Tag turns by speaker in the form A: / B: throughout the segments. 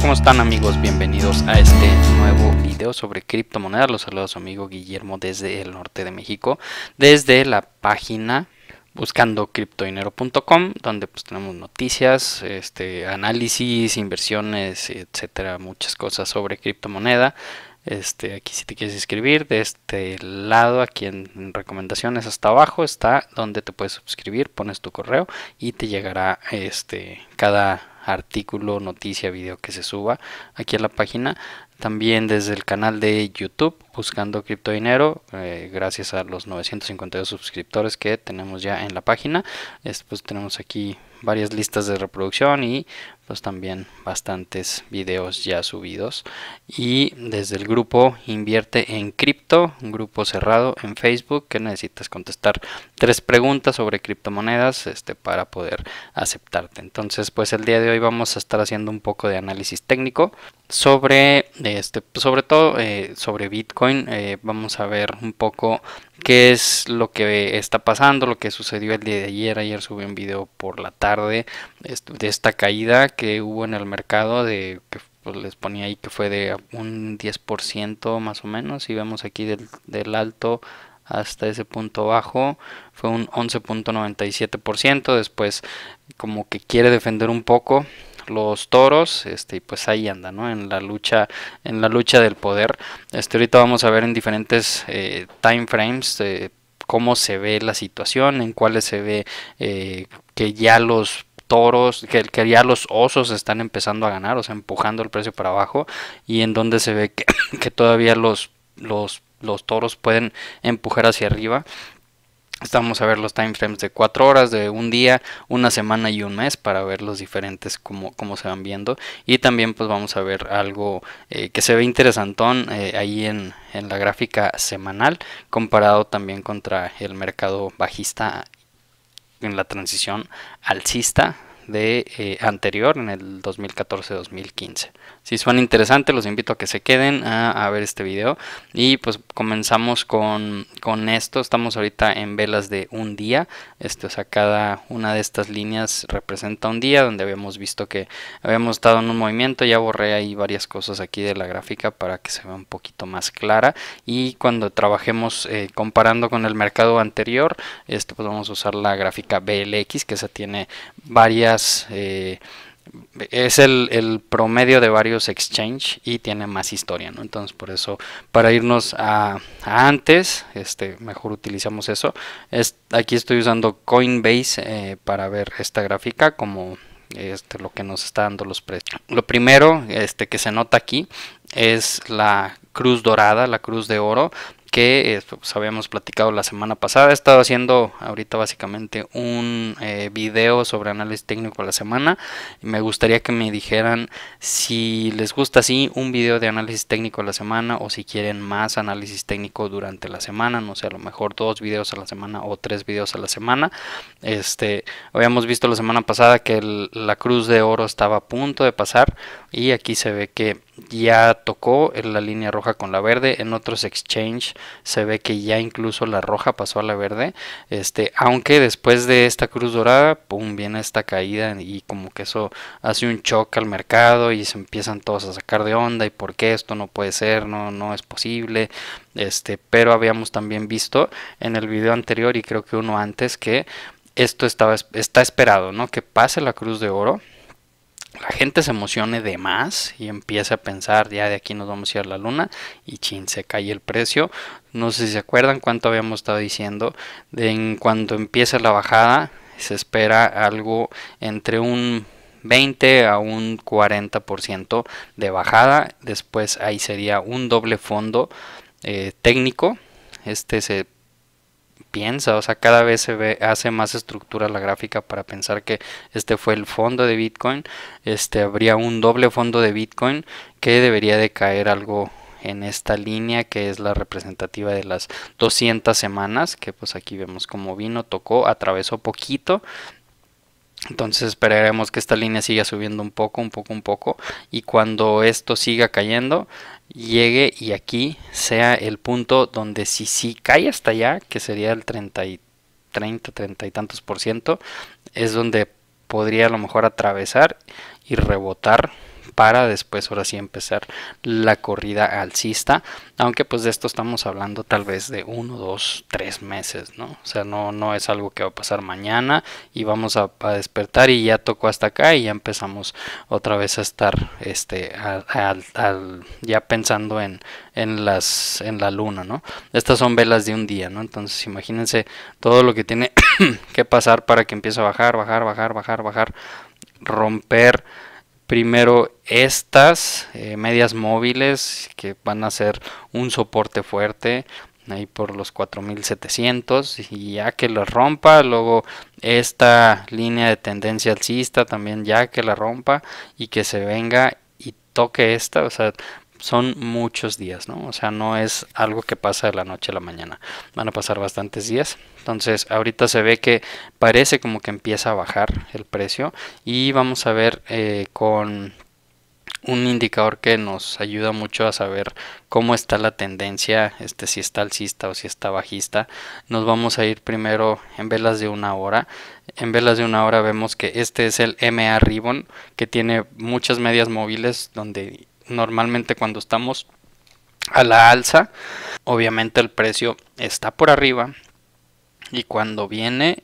A: ¿cómo están amigos? Bienvenidos a este nuevo video sobre criptomonedas. Los saluda su amigo Guillermo desde el norte de México, desde la página buscando donde pues tenemos noticias, este análisis, inversiones, etcétera, muchas cosas sobre criptomonedas este, aquí si te quieres inscribir, de este lado, aquí en recomendaciones hasta abajo, está donde te puedes suscribir, pones tu correo y te llegará este, cada artículo, noticia, video que se suba aquí a la página. También desde el canal de YouTube, buscando cripto dinero, eh, gracias a los 952 suscriptores que tenemos ya en la página. después tenemos aquí varias listas de reproducción y también bastantes videos ya subidos. Y desde el grupo Invierte en Cripto, un grupo cerrado en Facebook que necesitas contestar tres preguntas sobre criptomonedas este, para poder aceptarte. Entonces, pues el día de hoy vamos a estar haciendo un poco de análisis técnico sobre, este, sobre todo eh, sobre Bitcoin. Eh, vamos a ver un poco qué es lo que está pasando, lo que sucedió el día de ayer. Ayer subí un video por la tarde este, de esta caída que hubo en el mercado de que pues, les ponía ahí que fue de un 10% más o menos. Y vemos aquí del, alto hasta ese punto bajo fue un 11.97%. Después como que quiere defender un poco los toros este y pues ahí anda no en la lucha en la lucha del poder este ahorita vamos a ver en diferentes eh, time frames eh, cómo se ve la situación en cuáles se ve eh, que ya los toros, que, que ya los osos están empezando a ganar, o sea, empujando el precio para abajo, y en donde se ve que, todavía los, los, toros pueden empujar hacia arriba. Estamos a ver los timeframes de 4 horas, de un día, una semana y un mes para ver los diferentes como, se van viendo. Y también pues vamos a ver algo eh, que se ve interesantón eh, ahí en, en la gráfica semanal comparado también contra el mercado bajista en la transición alcista de eh, anterior en el 2014-2015. Si suena interesante, los invito a que se queden a, ver este video. Y pues comenzamos con, con, esto. Estamos ahorita en velas de un día. Este, o sea, cada una de estas líneas representa un día donde habíamos visto que habíamos estado en un movimiento. Ya borré ahí varias cosas aquí de la gráfica para que se vea un poquito más clara. Y cuando trabajemos eh, comparando con el mercado anterior, este, pues vamos a usar la gráfica BLX, que esa tiene varias... Eh, es el, promedio de varios exchange y tiene más historia, ¿no? Entonces, por eso, para irnos a, antes, este, mejor utilizamos eso. Es, aquí estoy usando Coinbase eh, para ver esta gráfica como este, lo que nos está dando los precios. Lo primero este, que se nota aquí es la cruz dorada, la cruz de oro, que eh, pues, habíamos platicado la semana pasada. He estado haciendo ahorita básicamente un eh, video sobre análisis técnico a la semana. Y Me gustaría que me dijeran si les gusta así un video de análisis técnico a la semana o si quieren más análisis técnico durante la semana. No sé, a lo mejor dos videos a la semana o tres videos a la semana. Este, habíamos visto la semana pasada que la Cruz de Oro estaba a punto de pasar y aquí se ve que ya tocó en la línea roja con la verde en otros exchange se ve que ya incluso la roja pasó a la verde, este, aunque después de esta cruz dorada, pum, viene esta caída y como que eso hace un choque al mercado y se empiezan todos a sacar de onda y por qué esto no puede ser, no, no es posible, este, pero habíamos también visto en el video anterior y creo que uno antes que esto estaba, está esperado, ¿no? Que pase la cruz de oro la gente se emocione de más y empieza a pensar, ya de aquí nos vamos a ir a la luna y chin, se cae el precio. No sé si se acuerdan cuánto habíamos estado diciendo. De en cuanto empieza la bajada, se espera algo entre un 20 a un 40% de bajada. Después ahí sería un doble fondo eh, técnico. Este se piensa, o sea, cada vez se hace más estructura la gráfica para pensar que este fue el fondo de Bitcoin, este habría un doble fondo de Bitcoin que debería de caer algo en esta línea que es la representativa de las 200 semanas que pues aquí vemos como vino, tocó, atravesó poquito entonces esperaremos que esta línea siga subiendo un poco, un poco, un poco. Y cuando esto siga cayendo, llegue y aquí sea el punto donde si sí cae hasta allá, que sería el 30 y, 30, 30 y tantos por ciento, es donde podría a lo mejor atravesar y rebotar para después ahora sí empezar la corrida alcista, aunque pues de esto estamos hablando tal vez de uno, dos, tres meses, ¿no? O sea, no, no es algo que va a pasar mañana y vamos a, despertar y ya tocó hasta acá y ya empezamos otra vez a estar este, ya pensando en, las, en la luna, ¿no? Estas son velas de un día, ¿no? Entonces imagínense todo lo que tiene que pasar para que empiece a bajar, bajar, bajar, bajar, bajar, romper primero estas eh, medias móviles que van a ser un soporte fuerte ahí por los 4700 y ya que la rompa luego esta línea de tendencia alcista también ya que la rompa y que se venga y toque esta o son muchos días, ¿no? O sea, no es algo que pasa de la noche a la mañana. Van a pasar bastantes días. Entonces, ahorita se ve que parece como que empieza a bajar el precio. Y vamos a ver eh, con un indicador que nos ayuda mucho a saber cómo está la tendencia, este, si está alcista o si está bajista. Nos vamos a ir primero en velas de una hora. En velas de una hora vemos que este es el MA Ribbon que tiene muchas medias móviles donde normalmente cuando estamos a la alza, obviamente el precio está por arriba y cuando viene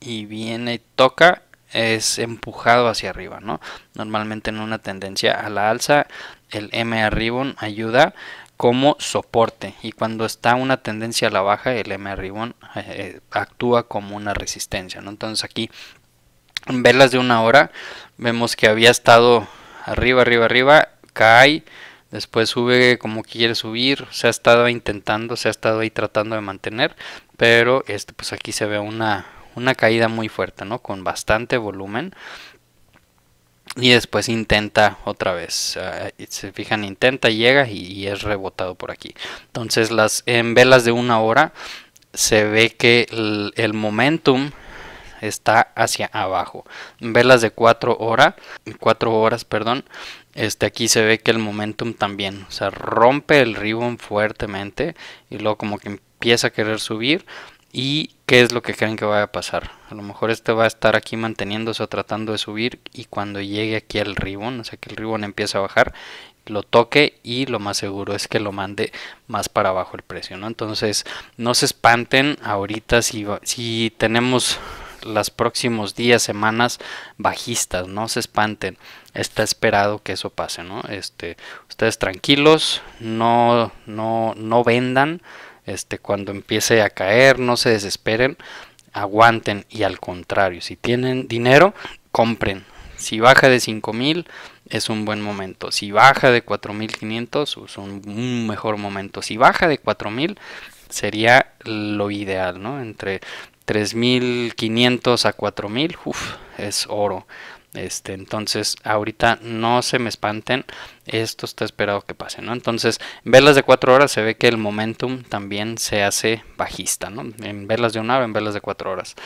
A: y viene y toca es empujado hacia arriba, ¿no? Normalmente en una tendencia a la alza el MA ribbon ayuda como soporte y cuando está una tendencia a la baja el MA ribbon eh, actúa como una resistencia, ¿no? Entonces aquí en velas de una hora vemos que había estado arriba, arriba, arriba cae, después sube como quiere subir, se ha estado intentando, se ha estado ahí tratando de mantener, pero este, pues aquí se ve una, una caída muy fuerte, ¿no? Con bastante volumen. Y después intenta otra vez. Eh, se fijan, intenta, llega y, es rebotado por aquí. Entonces, las, en velas de una hora se ve que el, momentum está hacia abajo. En velas de cuatro horas, cuatro horas, perdón, este, aquí se ve que el momentum también, o sea, rompe el ribbon fuertemente y luego como que empieza a querer subir y qué es lo que creen que va a pasar. A lo mejor este va a estar aquí manteniéndose o tratando de subir y cuando llegue aquí al ribbon, o sea que el ribbon empieza a bajar, lo toque y lo más seguro es que lo mande más para abajo el precio, ¿no? Entonces no se espanten ahorita si, si tenemos los próximos días, semanas bajistas, no se espanten, está esperado que eso pase, ¿no? Este, ustedes tranquilos, no, no, no vendan, este, cuando empiece a caer, no se desesperen, aguanten y al contrario, si tienen dinero, compren. Si baja de 5000 es un buen momento. Si baja de 4500 es un, mejor momento. Si baja de 4000 sería lo ideal, ¿no? Entre 3.500 a 4.000, uff, es oro. Este, entonces, ahorita no se me espanten, esto está esperado que pase, ¿no? Entonces, en velas de 4 horas se ve que el momentum también se hace bajista, ¿no? En velas de una hora, en velas de 4 horas.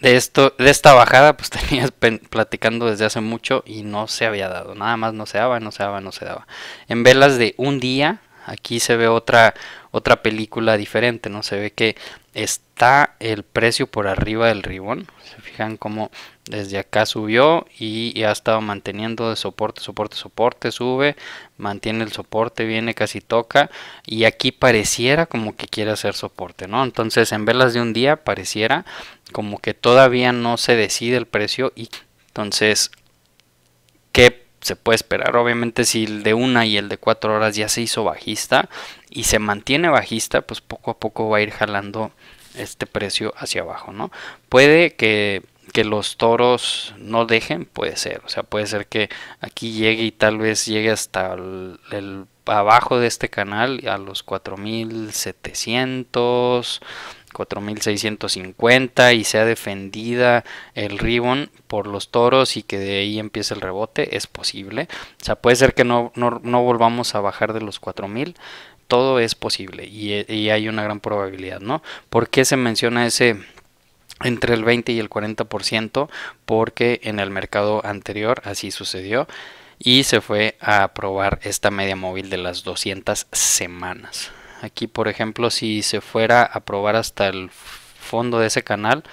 A: De, esto, de esta bajada, pues tenías platicando desde hace mucho y no se había dado. Nada más no se daba, no se daba, no se daba. En velas de un día, Aquí se ve otra, otra película diferente, ¿no? Se ve que está el precio por arriba del ribón. Se fijan cómo desde acá subió y, ha estado manteniendo de soporte, soporte, soporte, sube, mantiene el soporte, viene, casi toca y aquí pareciera como que quiere hacer soporte, ¿no? Entonces en velas de un día pareciera como que todavía no se decide el precio y entonces, ¿qué se puede esperar. Obviamente si el de una y el de cuatro horas ya se hizo bajista y se mantiene bajista, pues poco a poco va a ir jalando este precio hacia abajo, ¿no? Puede que, los toros no dejen, puede ser. O sea, puede ser que aquí llegue y tal vez llegue hasta el, abajo de este canal a los 4700 4650 y sea defendida el ribbon por los toros y que de ahí empiece el rebote, es posible. O sea, puede ser que no, no, no volvamos a bajar de los 4000, todo es posible y, hay una gran probabilidad, ¿no? ¿Por qué se menciona ese entre el 20 y el 40%? Porque en el mercado anterior así sucedió y se fue a probar esta media móvil de las 200 semanas. Aquí, por ejemplo, si se fuera a probar hasta el fondo de ese canal,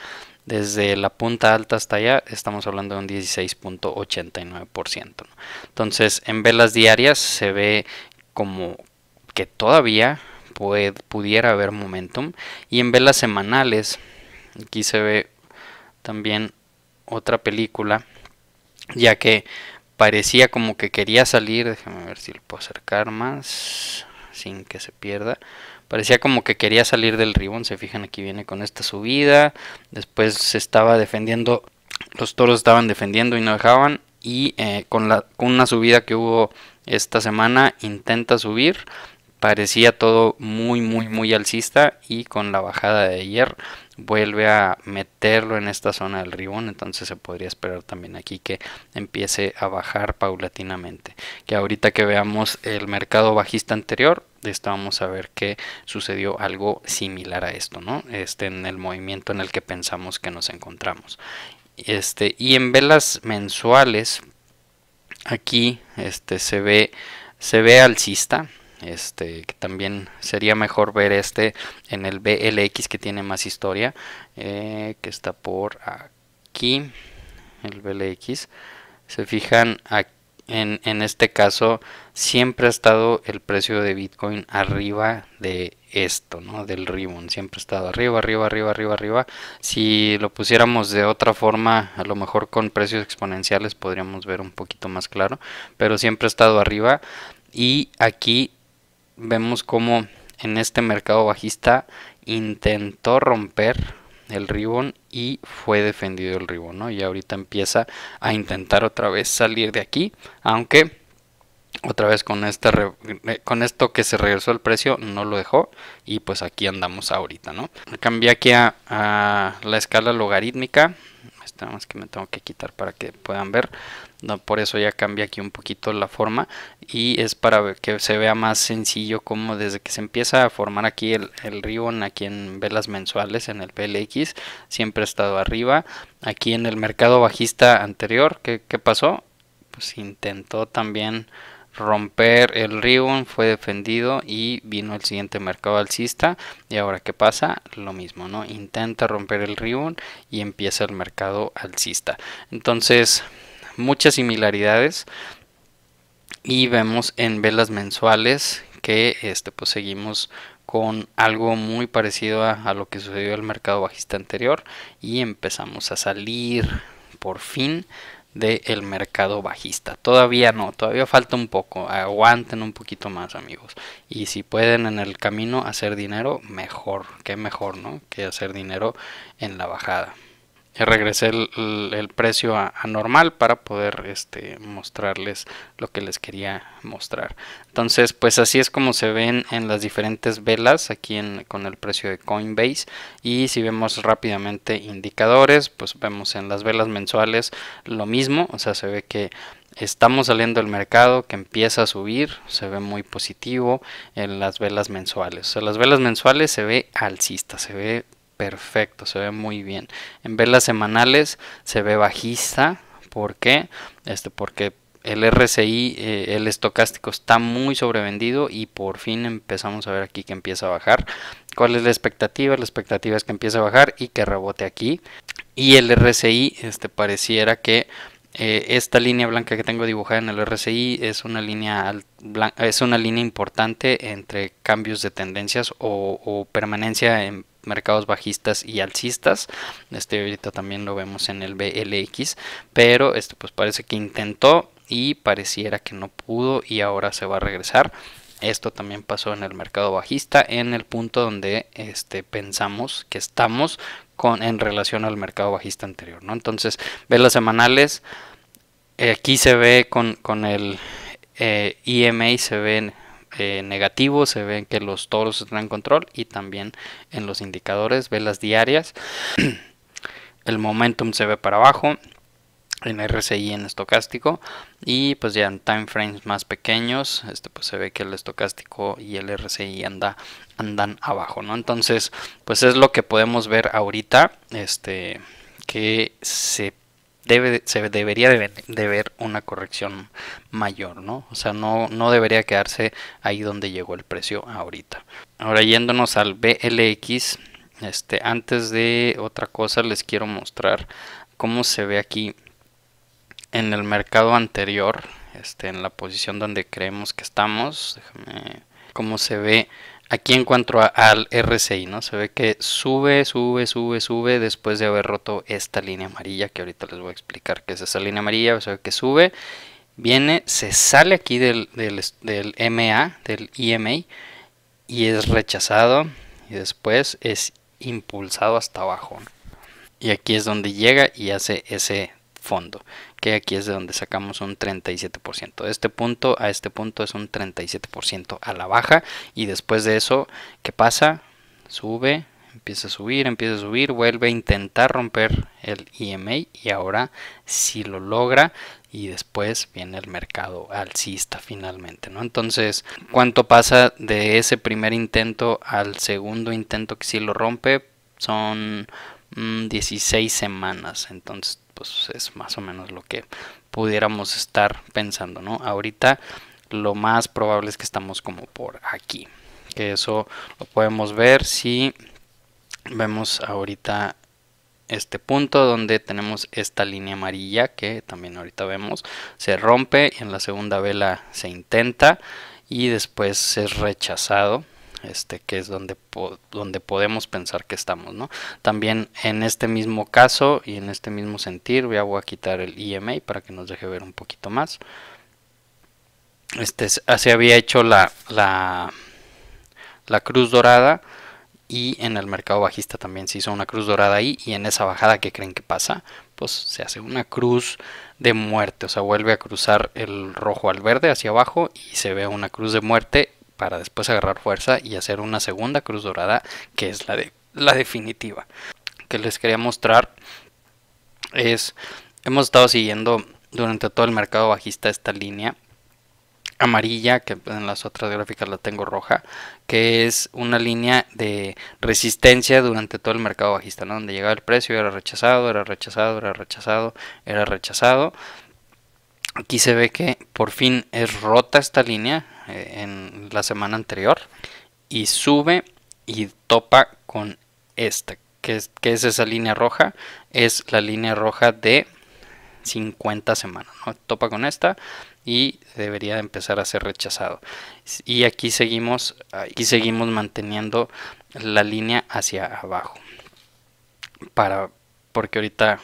A: desde la punta alta hasta allá, estamos hablando de un 16.89%. Entonces, en velas diarias se ve como que todavía pudiera haber momentum. Y en velas semanales, aquí se ve también otra película, ya que parecía como que quería salir. Déjame ver si lo puedo acercar más sin que se pierda. Parecía como que quería salir del ribón, se fijan aquí viene con esta subida, después se estaba defendiendo, los toros estaban defendiendo y no dejaban, y eh, con, la, con una subida que hubo esta semana intenta subir, parecía todo muy muy muy alcista y con la bajada de ayer vuelve a meterlo en esta zona del ribón, entonces se podría esperar también aquí que empiece a bajar paulatinamente. Que ahorita que veamos el mercado bajista anterior, de vamos a ver que sucedió algo similar a esto, ¿no? Este en el movimiento en el que pensamos que nos encontramos. Este, y en velas mensuales, aquí este, se ve se ve alcista este, que también sería mejor ver este en el BLX que tiene más historia, eh, que está por aquí, el BLX. Se fijan, en, este caso siempre ha estado el precio de Bitcoin arriba de esto, Del ribbon, siempre ha estado arriba, arriba, arriba, arriba, arriba. Si lo pusiéramos de otra forma, a lo mejor con precios exponenciales podríamos ver un poquito más claro, pero siempre ha estado arriba y aquí vemos como en este mercado bajista intentó romper el ribón y fue defendido el ribón, ¿no? Y ahorita empieza a intentar otra vez salir de aquí, aunque otra vez con este eh, con esto que se regresó el precio no lo dejó y pues aquí andamos ahorita, ¿no? Cambié aquí a, la escala logarítmica, esta más que me tengo que quitar para que puedan ver por eso ya cambia aquí un poquito la forma y es para que se vea más sencillo como desde que se empieza a formar aquí el, el ribbon aquí en velas mensuales en el PLX siempre ha estado arriba aquí en el mercado bajista anterior ¿qué, qué pasó? pues intentó también romper el ribbon, fue defendido y vino el siguiente mercado alcista. Y ahora, ¿qué pasa? Lo mismo, ¿no? Intenta romper el ribbon y empieza el mercado alcista. Entonces, muchas similaridades y vemos en velas mensuales que este pues seguimos con algo muy parecido a, lo que sucedió en el mercado bajista anterior y empezamos a salir por fin del mercado bajista. Todavía no, todavía falta un poco. Aguanten un poquito más, amigos. Y si pueden en el camino hacer dinero, mejor. que mejor, ¿no? Que hacer dinero en la bajada regresé el, precio a, normal para poder este, mostrarles lo que les quería mostrar. Entonces, pues así es como se ven en las diferentes velas aquí con el precio de Coinbase. Y si vemos rápidamente indicadores, pues vemos en las velas mensuales lo mismo. O sea, se ve que estamos saliendo del mercado que empieza a subir, se ve muy positivo en las velas mensuales. O sea, las velas mensuales se ve alcista, se ve perfecto, se ve muy bien. En velas semanales se ve bajista, ¿por qué? Este, porque el RSI, eh, el estocástico está muy sobrevendido y por fin empezamos a ver aquí que empieza a bajar. ¿Cuál es la expectativa? La expectativa es que empiece a bajar y que rebote aquí. Y el RSI, este, pareciera que eh, esta línea blanca que tengo dibujada en el RSI es una línea, es una línea importante entre cambios de tendencias o permanencia en mercados bajistas y alcistas. Este ahorita también lo vemos en el BLX, pero este pues parece que intentó y pareciera que no pudo y ahora se va a regresar. Esto también pasó en el mercado bajista, en el punto donde este, pensamos que estamos con, en relación al mercado bajista anterior. ¿no? Entonces, las semanales, eh, aquí se ve con, el eh, EMA, se ven eh, negativo se ve que los toros están en control y también en los indicadores, velas diarias. el momentum se ve para abajo en RSI en estocástico y pues ya en time frames más pequeños este pues se ve que el estocástico y el RSI anda andan abajo no entonces pues es lo que podemos ver ahorita este que se se debería de, ver una corrección mayor, ¿no? O sea, no, no debería quedarse ahí donde llegó el precio ahorita. Ahora yéndonos al BLX, este, antes de otra cosa les quiero mostrar cómo se ve aquí en el mercado anterior, este, en la posición donde creemos que estamos. Déjame como se ve aquí en cuanto al RCI, ¿no? Se ve que sube, sube, sube, sube después de haber roto esta línea amarilla que ahorita les voy a explicar qué es esa línea amarilla, se ve que sube, viene, se sale aquí del, del, del MA, del EMA y es rechazado y después es impulsado hasta abajo. Y aquí es donde llega y hace ese fondo que aquí es de donde sacamos un 37%. De este punto a este punto es un 37% a la baja y después de eso, ¿qué pasa? Sube, empieza a subir, empieza a subir, vuelve a intentar romper el EMA y ahora si sí lo logra y después viene el mercado alcista finalmente, ¿no? Entonces, ¿cuánto pasa de ese primer intento al segundo intento que sí lo rompe? Son 16 mm, semanas. Entonces, pues es más o menos lo que pudiéramos estar pensando, ¿no? Ahorita lo más probable es que estamos como por aquí. Que eso lo podemos ver si vemos ahorita este punto donde tenemos esta línea amarilla que también ahorita vemos se rompe y en la segunda vela se intenta y después es rechazado este, que es donde, donde podemos pensar que estamos. ¿no? También en este mismo caso y en este mismo sentir, voy a quitar el IMA e para que nos deje ver un poquito más. Este, se había hecho la, la, la cruz dorada y en el mercado bajista también se hizo una cruz dorada ahí y en esa bajada que creen que pasa pues se hace una cruz de muerte o sea vuelve a cruzar el rojo al verde hacia abajo y se ve una cruz de muerte para después agarrar fuerza y hacer una segunda cruz dorada que es la, de, la definitiva. Que les quería mostrar es, hemos estado siguiendo durante todo el mercado bajista esta línea amarilla, que en las otras gráficas la tengo roja, que es una línea de resistencia durante todo el mercado bajista, donde llegaba el precio, era rechazado, era rechazado, era rechazado, era rechazado, Aquí se ve que por fin es rota esta línea eh, en la semana anterior y sube y topa con esta, que es, que es esa línea roja, es la línea roja de 50 semanas, topa con esta y debería empezar a ser rechazado. Y aquí seguimos, aquí seguimos manteniendo la línea hacia abajo, para, porque ahorita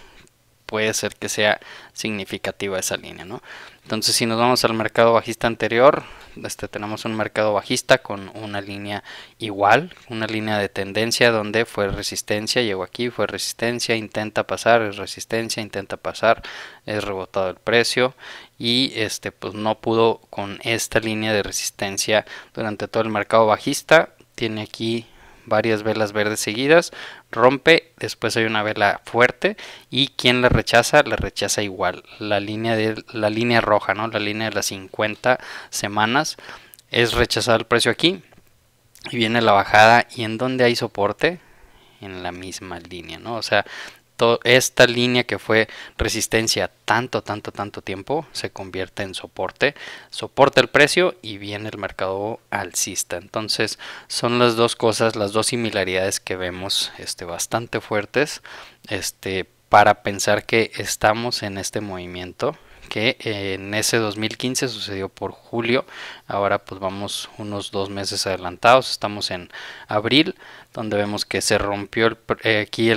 A: puede ser que sea significativa esa línea, ¿no? Entonces, si nos vamos al mercado bajista anterior, este, tenemos un mercado bajista con una línea igual, una línea de tendencia donde fue resistencia, llegó aquí, fue resistencia, intenta pasar, es resistencia, intenta pasar, es rebotado el precio y este pues no pudo con esta línea de resistencia durante todo el mercado bajista, tiene aquí varias velas verdes seguidas, rompe, después hay una vela fuerte y quien la rechaza, la rechaza igual. La línea, de, la línea roja, ¿no? la línea de las 50 semanas es rechazar el precio aquí y viene la bajada y en donde hay soporte en la misma línea, ¿no? O sea, esta línea que fue resistencia tanto, tanto, tanto tiempo se convierte en soporte, soporte el precio y viene el mercado alcista. Entonces son las dos cosas, las dos similaridades que vemos este, bastante fuertes este, para pensar que estamos en este movimiento que eh, en ese 2015 sucedió por julio. Ahora pues vamos unos dos meses adelantados, estamos en abril, donde vemos que se rompió eh, aquí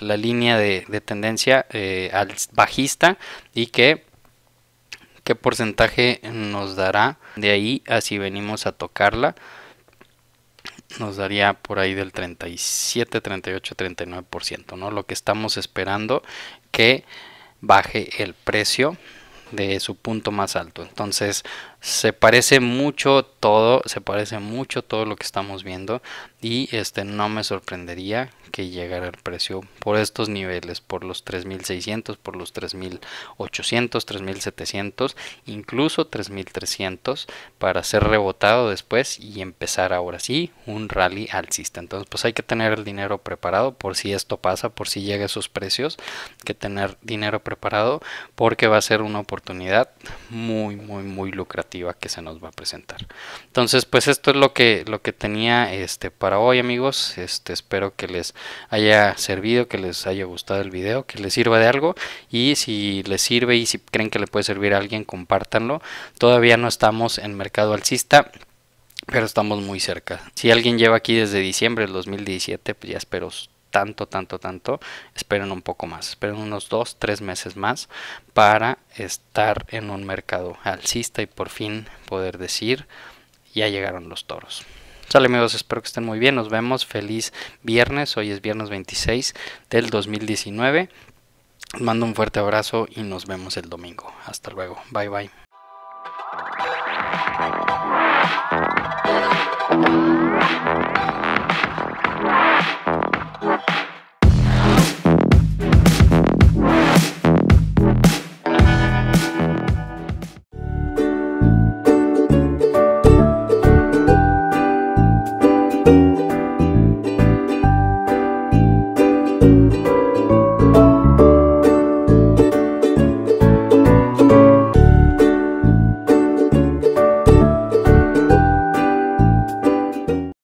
A: la línea de, tendencia eh, al bajista y que qué porcentaje nos dará de ahí a si venimos a tocarla. Nos daría por ahí del 37, 38, 39%, ¿no? Lo que estamos esperando que baje el precio de su punto más alto. Entonces se parece mucho todo, se parece mucho todo lo que estamos viendo y este no me sorprendería que llegar al precio por estos niveles, por los 3600, por los 3800, 3700, incluso 3300 para ser rebotado después y empezar ahora sí un rally alcista. Entonces, pues hay que tener el dinero preparado por si esto pasa, por si llega a esos precios, que tener dinero preparado porque va a ser una oportunidad muy muy muy lucrativa que se nos va a presentar. Entonces, pues esto es lo que lo que tenía este para hoy, amigos. Este espero que les haya servido, que les haya gustado el video, que les sirva de algo y si les sirve y si creen que le puede servir a alguien, compártanlo. Todavía no estamos en mercado alcista pero estamos muy cerca. Si alguien lleva aquí desde diciembre del 2017, pues ya espero tanto, tanto, tanto. Esperen un poco más, esperen unos 2, 3 meses más para estar en un mercado alcista y por fin poder decir, ya llegaron los toros. Sale amigos, espero que estén muy bien. Nos vemos. Feliz viernes. Hoy es viernes 26 del 2019. Mando un fuerte abrazo y nos vemos el domingo. Hasta luego. Bye bye.